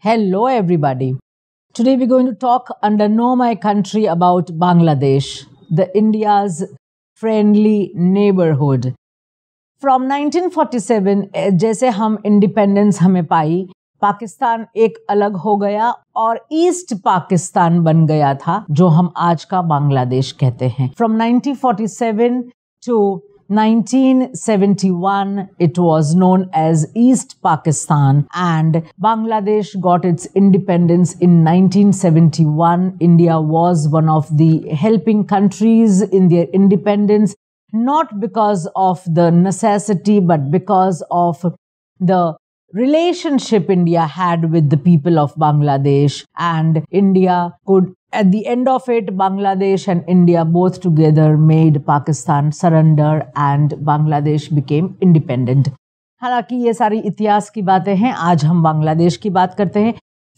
Hello, everybody. Today we're going to talk under Know My Country about Bangladesh, the India's friendly neighborhood. From 1947 जैसे हम independence हमें पाई पाकिस्तान एक अलग हो गया और ईस्ट पाकिस्तान बन गया था जो हम आज का बांग्लादेश कहते हैं from 1947 to 1971, it was known as East Pakistan and Bangladesh got its independence in 1971. India was one of the helping countries in their independence, not because of the necessity, but because of the relationship India had with the people of Bangladesh, and India could at the end of it, Bangladesh and India both together made Pakistan surrender and Bangladesh became independent. हालांकि ये सारी इतिहास की बातें हैं आज हम बांग्लादेश की बात करते हैं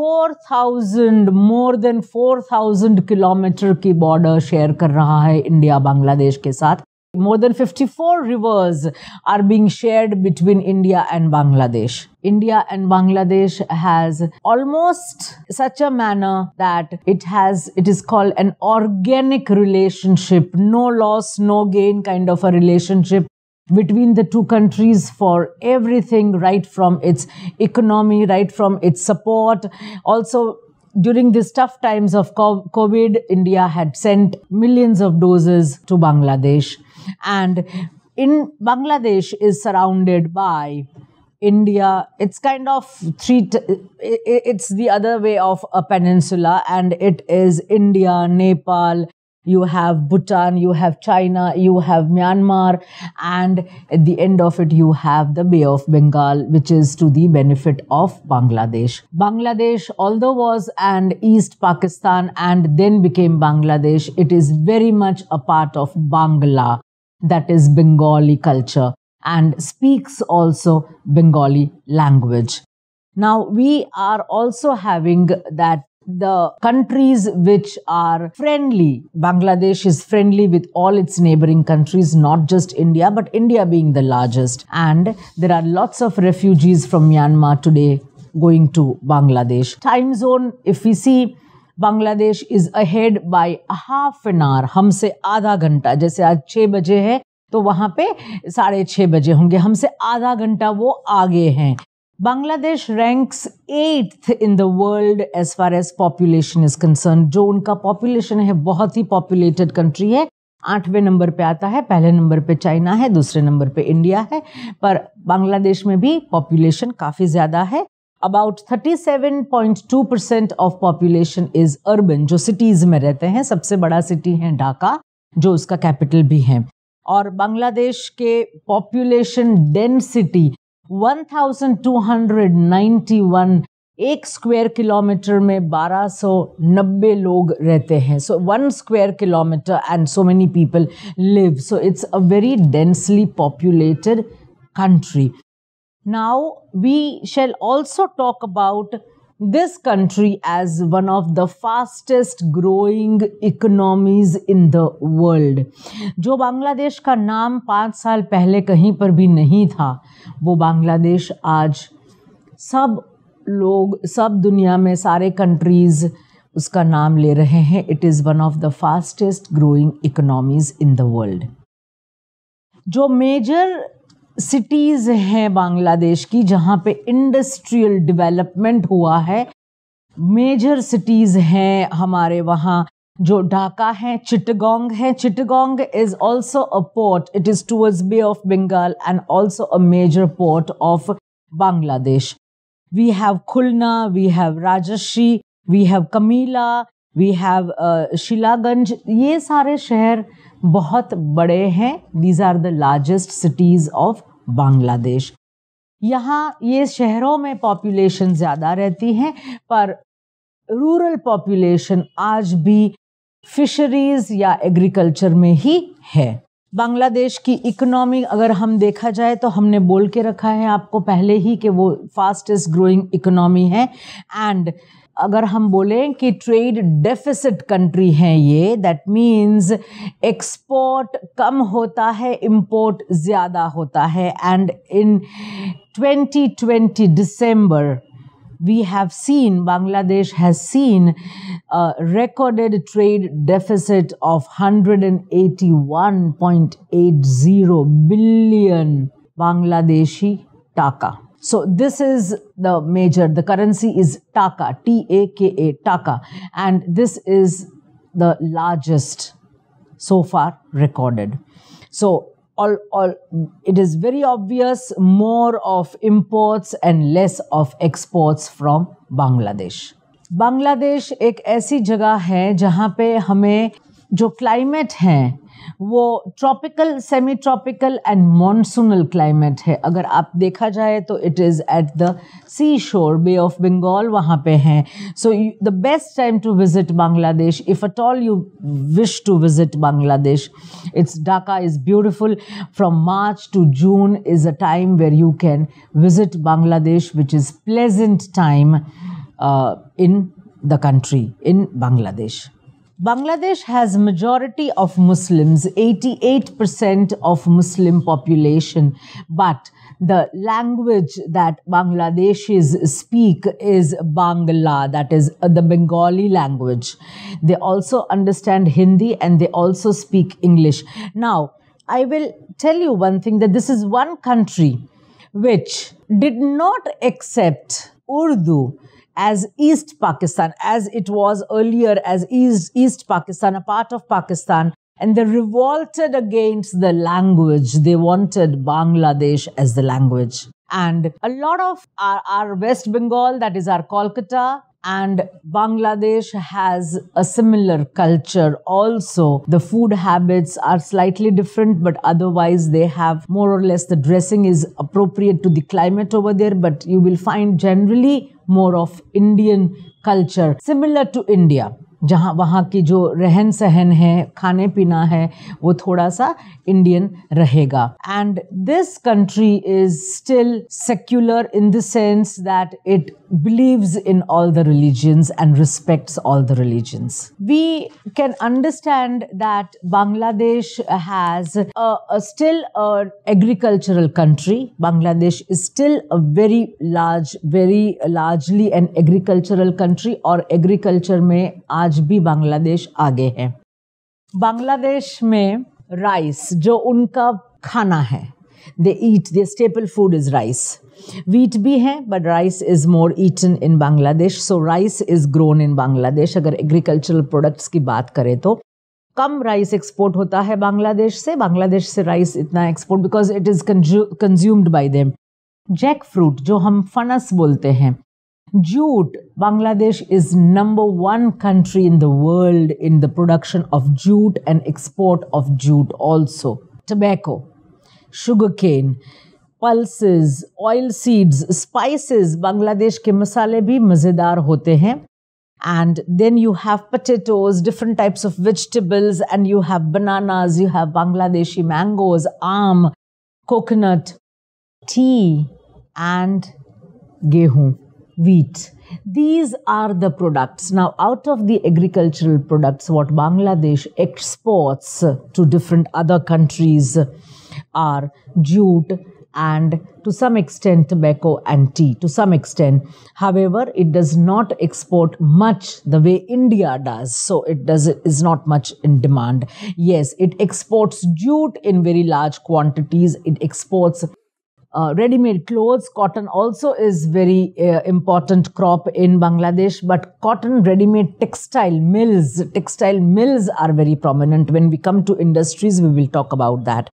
4000 मोर देन 4000 किलोमीटर की बॉर्डर शेयर कर रहा है इंडिया बांग्लादेश के साथ more than 54 rivers are being shared between India and Bangladesh. India and Bangladesh has almost such a manner that it has, it is called an organic relationship, no loss, no gain kind of a relationship between the two countries for everything, right from its economy, right from its support. Also, during these tough times of COVID, India had sent millions of doses to Bangladesh. And in Bangladesh is surrounded by India. It's kind of three. it's the other way of a peninsula, and it is India, Nepal. You have Bhutan, you have China, you have Myanmar, and at the end of it, you have the Bay of Bengal, which is to the benefit of Bangladesh. Bangladesh, although was an East Pakistan and then became Bangladesh, it is very much a part of Bangla that is Bengali culture and speaks also Bengali language. Now, we are also having that the countries which are friendly, Bangladesh is friendly with all its neighboring countries, not just India, but India being the largest. And there are lots of refugees from Myanmar today going to Bangladesh. Time zone, if we see, Bangladesh is ahead by half an hour हमसे आधा घंटा जैसे आज छः बजे है तो वहाँ पे साढ़े छः बजे होंगे हमसे आधा घंटा वो आगे हैं Bangladesh ranks eighth in the world as far as population is concern जो उनका पॉपुलेशन है बहुत ही पॉपुलेटेड कंट्री है आठवें नंबर पे आता है पहले नंबर पे चाइना है दूसरे नंबर पे इंडिया है पर बांग्लादेश में भी पॉपुलेशन काफ़ी ज़्यादा है about 37.2 percent of population is urban जो सिटीज़ में रहते हैं सबसे बड़ा सिटी है ढाका जो उसका कैपिटल भी है और बांग्लादेश के पॉपुलेशन डेंसिटी 1291 एक स्क्वायर किलोमीटर में 1290 लोग रहते हैं so one square kilometre and so many people live so it's a very densely populated country Now, we shall also talk about this country as one of the fastest growing economies in the world. जो बांग्लादेश का नाम पाँच साल पहले कहीं पर भी नहीं था वो बांग्लादेश आज सब लोग सब दुनिया में सारे कंट्रीज़ उसका नाम ले रहे हैं it is one of the fastest growing economies in the world जो मेजर सिटीज़ हैं बांग्लादेश की जहाँ पे इंडस्ट्रियल डेवलपमेंट हुआ है मेजर सिटीज़ हैं हमारे वहाँ जो ढाका है चिटगोंग है Chittagong is also a port it is towards Bay of Bengal and also a major port of Bangladesh we have Khulna we have Raji we have Comilla we have Shilaganj ये सारे शहर बहुत बड़े हैं these are the largest cities of Bangladesh यहाँ ये शहरों में पॉपुलेशन ज़्यादा रहती है पर रूरल पॉपुलेशन आज भी फिशरीज़ या एग्रीकल्चर में ही है बांग्लादेश की इकोनॉमी अगर हम देखा जाए तो हमने बोल के रखा है आपको पहले ही कि वो फास्टेस्ट ग्रोइंग इकोनॉमी है एंड अगर हम बोलें कि ट्रेड डेफिसिट कंट्री हैं ये दैट मीन्स एक्सपोर्ट कम होता है इम्पोर्ट ज़्यादा होता है and in 2020 December we have seen Bangladesh has seen recorded trade deficit of 181.80 billion Bangladeshi taka So this is the major, the currency is taka, T-A-K-A, taka. And this is the largest so far recorded. So all, all, it is very obvious more of imports and less of exports from Bangladesh. Bangladesh is ऐसी जगह है जहाँ पे हमें जो climate हैं वो tropical semi tropical and monsoonal climate है अगर आप देखा जाए तो it is at the sea shore Bay of Bengal वहाँ पे हैं so the best time to visit Bangladesh if at all you wish to visit Bangladesh it's Dhaka is beautiful from March to June is a time where you can visit Bangladesh which is pleasant time in the country in Bangladesh Bangladesh has majority of Muslims, 88% of Muslim population, but the language that Bangladeshis speak is Bangla, that is uh, the Bengali language. They also understand Hindi and they also speak English. Now, I will tell you one thing that this is one country which did not accept Urdu as East Pakistan, as it was earlier as East, East Pakistan, a part of Pakistan. And they revolted against the language. They wanted Bangladesh as the language. And a lot of our, our West Bengal, that is our Kolkata, and Bangladesh has a similar culture also. The food habits are slightly different, but otherwise they have more or less the dressing is appropriate to the climate over there. But you will find generally more of Indian culture, similar to India. जहाँ वहाँ की जो रहन सहन है खाने पीना है वो थोड़ा सा इंडियन रहेगा and this country is still secular in the sense that it believes in all the religions and respects all the religions we can understand that Bangladesh has still agricultural country Bangladesh is still a very large very largely and agricultural country और agriculture में आज आज भी बांग्लादेश आगे है बांग्लादेश में rice जो उनका खाना है they eat they staple food is rice wheat भी है but rice is more eaten in Bangladesh so rice is grown in Bangladesh अगर एग्रीकल्चरल प्रोडक्ट्स की बात करें तो कम राइस एक्सपोर्ट होता है बांग्लादेश से बांग्लादेश से राइस इतना export because it is consumed by them jackfruit जो हम फनस बोलते हैं Jute. Bangladesh is number one country in the world in the production of jute and export of jute also. Tobacco, sugarcane, pulses, oil seeds, spices. Bangladesh ke masale bhi मज़ेदार hote hain. and then you have potatoes, different types of vegetables, and you have bananas, you have Bangladeshi mangoes, arm, coconut, tea, and gehu wheat. These are the products. Now, out of the agricultural products, what Bangladesh exports to different other countries are jute and to some extent tobacco and tea to some extent however it does not export much the way india does so it does is not much in demand yes it exports jute in very large quantities it exports uh, ready made clothes. Cotton also is very uh, important crop in Bangladesh, but cotton ready made textile mills, textile mills are very prominent. When we come to industries, we will talk about that.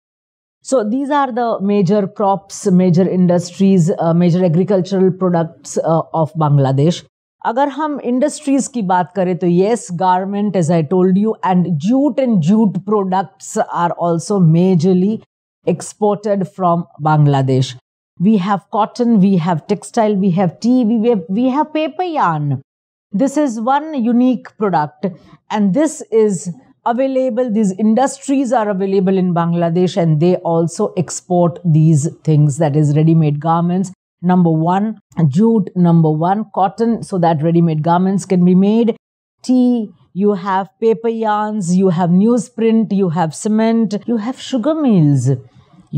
So these are the major crops, major industries, uh, major agricultural products uh, of Bangladesh. अगर हम industries की बात करें तो yes garment as I told you and jute and jute products are also majorly exported from Bangladesh. We have cotton, we have textile, we have tea, we have, we have paper yarn. This is one unique product, and this is available. These industries are available in Bangladesh, and they also export these things that is, ready made garments. Number one, jute, number one, cotton, so that ready made garments can be made. Tea, you have paper yarns, you have newsprint, you have cement, you have sugar mills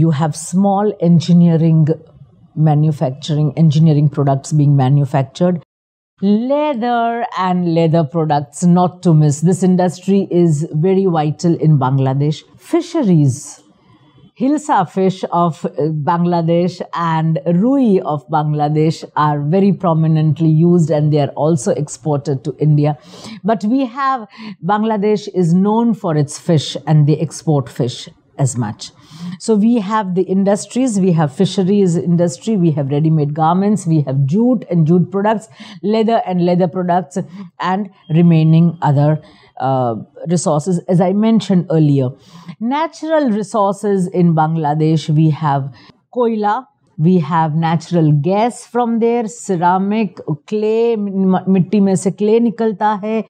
you have small engineering manufacturing engineering products being manufactured leather and leather products not to miss this industry is very vital in bangladesh fisheries hilsa fish of uh, bangladesh and rui of bangladesh are very prominently used and they are also exported to india but we have bangladesh is known for its fish and they export fish as much so we have the industries, we have fisheries industry, we have ready-made garments, we have jute and jute products, leather and leather products, and remaining other uh, resources, as I mentioned earlier. Natural resources in Bangladesh, we have koila, we have natural gas from there, ceramic, clay, मिट्टी में से clay निकलता है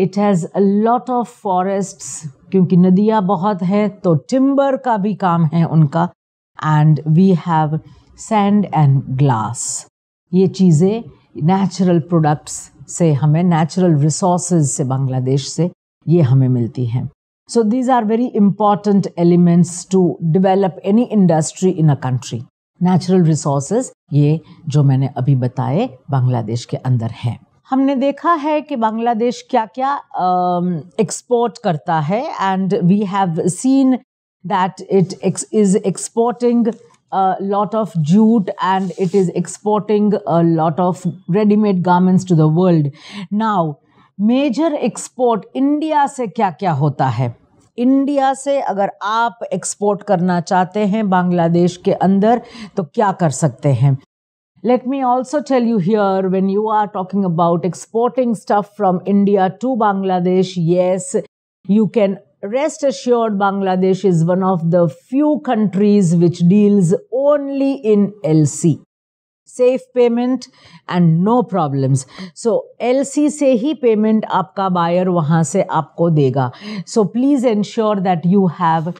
it has a lot of forests क्योंकि नदियाँ बहुत है तो टिम्बर का भी काम है उनका and we have sand and glass ये चीज़ें नेचुरल प्रोडक्ट्स से हमें नेचुरल रिसोर्स से बांग्लादेश से ये हमें मिलती हैं so these are very important elements to develop any industry in a country natural resources ये जो मैंने अभी बताए बांग्लादेश के अंदर हैं हमने देखा है कि बांग्लादेश क्या क्या एक्सपोर्ट करता है and we have seen that it is exporting lot of jute and it is exporting lot of readymade garments to the world now major export India से क्या क्या होता है इंडिया से अगर आप एक्सपोर्ट करना चाहते हैं बांग्लादेश के अंदर तो क्या कर सकते हैं Let me also tell you here when you are talking about exporting stuff from India to Bangladesh, yes, you can rest assured Bangladesh is one of the few countries which deals only in LC. safe payment, and no problems. So LC se hi payment आपका buyer wahan se आपको dega. So please ensure that you have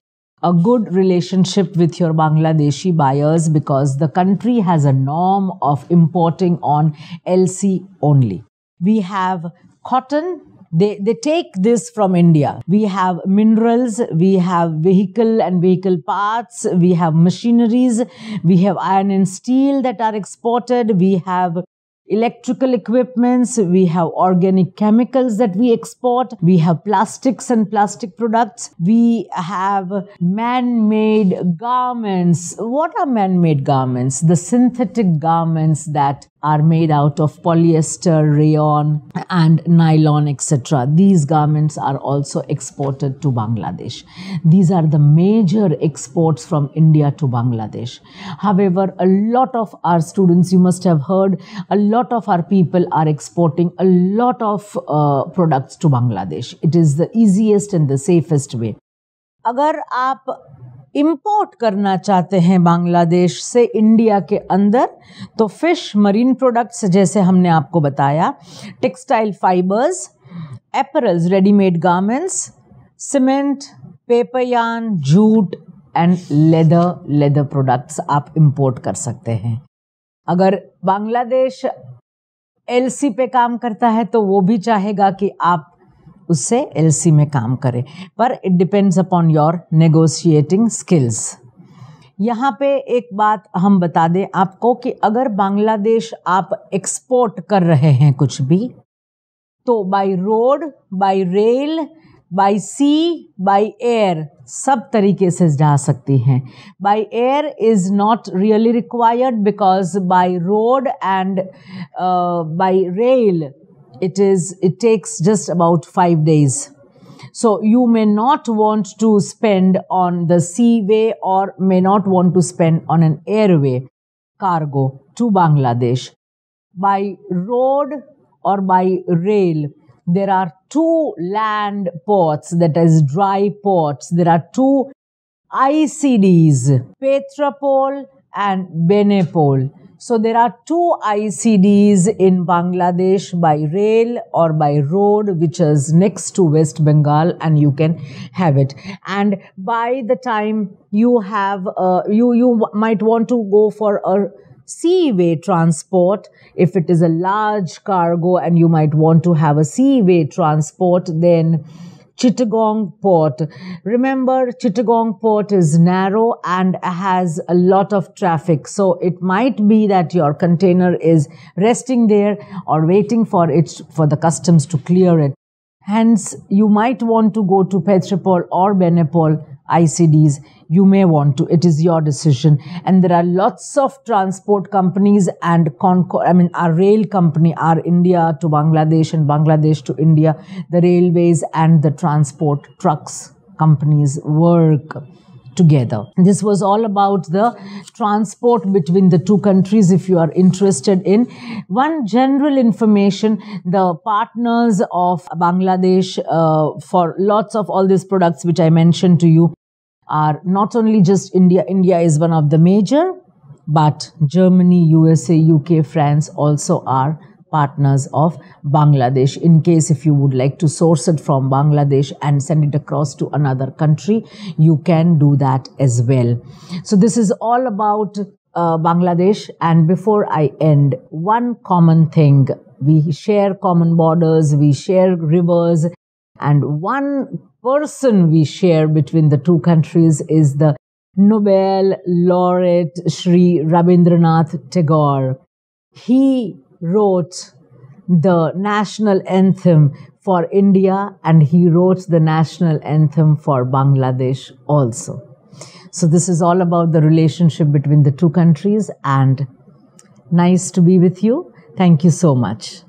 a good relationship with your Bangladeshi buyers because the country has a norm of importing on LC only. We have cotton. They, they take this from India. We have minerals, we have vehicle and vehicle parts, we have machineries, we have iron and steel that are exported, we have electrical equipments, we have organic chemicals that we export, we have plastics and plastic products, we have man made garments. What are man made garments? The synthetic garments that are made out of polyester, rayon, and nylon, etc. These garments are also exported to Bangladesh. These are the major exports from India to Bangladesh. However, a lot of our students, you must have heard, a lot of our people are exporting a lot of uh, products to Bangladesh. It is the easiest and the safest way. अगर आप import करना चाहते हैं बांग्लादेश से India के अंदर तो fish marine products जैसे हमने आपको बताया textile fibres apparels readymade garments cement paper yarn jute and leather leather products आप इंपोर्ट कर सकते हैं अगर बांग्लादेश एलसी पे काम करता है तो वो भी चाहेगा कि आप उससे एल में काम करें पर it depends upon your negotiating skills यहाँ पे एक बात हम बता दें आपको कि अगर बांग्लादेश आप एक्सपोर्ट कर रहे हैं कुछ भी तो by road by rail by sea by air सब तरीके से जा सकती हैं by air is not really required because by road and by rail it is, it takes just about five days. So you may not want to spend on the seaway or may not want to spend on an airway cargo to Bangladesh. By road or by rail, there are two land ports, that is dry ports. There are two ICDs, Petrapol and Benepol. So there are two ICDs in Bangladesh by rail or by road, which is next to West Bengal, and you can have it. And by the time you have, uh, you you might want to go for a seaway transport if it is a large cargo, and you might want to have a seaway transport, then Chittagong Port. Remember, Chittagong Port is narrow and has a lot of traffic. So it might be that your container is resting there or waiting for it, for the customs to clear it. Hence, you might want to go to Petrepol or Benepol ICDs. You may want to. It is your decision. And there are lots of transport companies and Concor, I mean, our rail company, our India to Bangladesh and Bangladesh to India, the railways and the transport trucks companies work together. This was all about the transport between the two countries if you are interested in. One general information, the partners of Bangladesh uh, for lots of all these products which I mentioned to you are not only just India, India is one of the major, but Germany, USA, UK, France also are partners of Bangladesh. In case if you would like to source it from Bangladesh and send it across to another country, you can do that as well. So this is all about uh, Bangladesh. And before I end, one common thing, we share common borders, we share rivers, and one person we share between the two countries is the Nobel laureate Sri Rabindranath Tagore. He wrote the national anthem for India and he wrote the national anthem for Bangladesh also. So this is all about the relationship between the two countries and nice to be with you. Thank you so much.